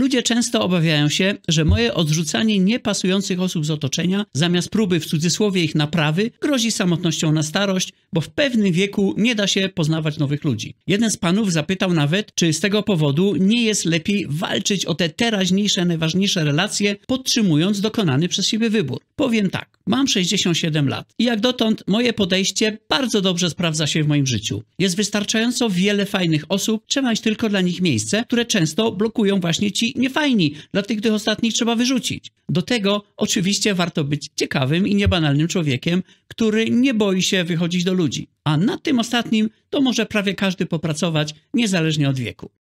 Ludzie często obawiają się, że moje odrzucanie niepasujących osób z otoczenia, zamiast próby w cudzysłowie ich naprawy, grozi samotnością na starość, bo w pewnym wieku nie da się poznawać nowych ludzi. Jeden z panów zapytał nawet, czy z tego powodu nie jest lepiej walczyć o te teraźniejsze, najważniejsze relacje, podtrzymując dokonany przez siebie wybór. Powiem tak, mam 67 lat i jak dotąd moje podejście bardzo dobrze sprawdza się w moim życiu. Jest wystarczająco wiele fajnych osób, trzeba mieć tylko dla nich miejsce, które często blokują właśnie ci niefajni, dla tych, tych ostatnich trzeba wyrzucić. Do tego oczywiście warto być ciekawym i niebanalnym człowiekiem, który nie boi się wychodzić do ludzi. A nad tym ostatnim to może prawie każdy popracować, niezależnie od wieku.